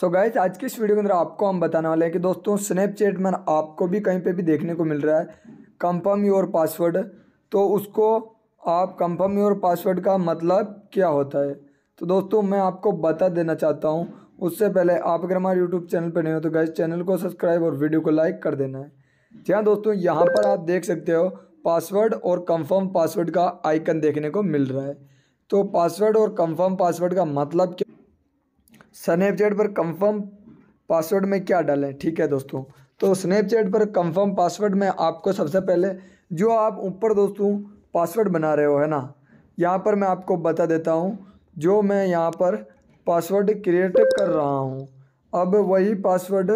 सो so guys आज की इस वीडियो के अंदर आपको हम बताने वाले हैं कि दोस्तों स्नैपचैट में आपको भी कहीं पे भी देखने को मिल रहा है कंफर्म योर पासवर्ड तो उसको आप कंफर्म योर पासवर्ड का मतलब क्या होता है तो दोस्तों मैं आपको बता देना चाहता हूँ उससे पहले आप अगर हमारे यूट्यूब चैनल पर नहीं हो तो गाइज चैनल को सब्सक्राइब और वीडियो को लाइक कर देना है जी हाँ दोस्तों यहाँ पर आप देख सकते हो पासवर्ड और कंफर्म पासवर्ड का आइकन देखने को मिल रहा है तो पासवर्ड और कंफर्म पासवर्ड का मतलब क्या स्नैपचैट पर कंफर्म पासवर्ड में क्या डालें ठीक है दोस्तों तो स्नैपचैट पर कंफर्म पासवर्ड में आपको सबसे पहले जो आप ऊपर दोस्तों पासवर्ड बना रहे हो है ना यहाँ पर मैं आपको बता देता हूँ जो मैं यहाँ पर पासवर्ड क्रिएट कर रहा हूँ अब वही पासवर्ड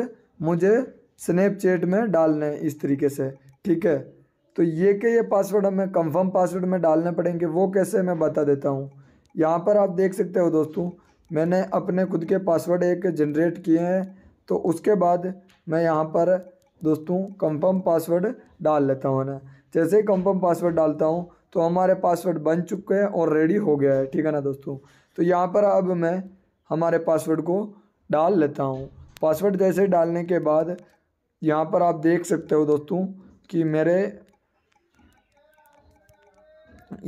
मुझे स्नैपचैट में डालने इस तरीके से ठीक है तो ये के ये पासवर्ड हमें कंफर्म पासवर्ड में डालने पड़ेंगे वो कैसे मैं बता देता हूँ यहाँ पर आप देख सकते हो दोस्तों मैंने अपने खुद के पासवर्ड एक जनरेट किए हैं तो उसके बाद मैं यहाँ पर दोस्तों कंफर्म पासवर्ड डाल लेता हूँ ना जैसे ही कंफर्म पासवर्ड डालता हूँ तो हमारे पासवर्ड बन चुके हैं और रेडी हो गया है ठीक है ना दोस्तों तो यहाँ पर अब मैं हमारे पासवर्ड को डाल लेता हूँ पासवर्ड जैसे डालने के बाद यहाँ पर आप देख सकते हो दोस्तों कि मेरे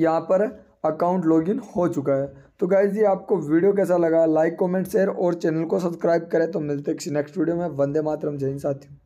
यहाँ पर अकाउंट लॉगिन हो चुका है तो गाइज जी आपको वीडियो कैसा लगा लाइक कमेंट शेयर और चैनल को सब्सक्राइब करें तो मिलते हैं किसी नेक्स्ट वीडियो में वंदे मातरम जैन साथियों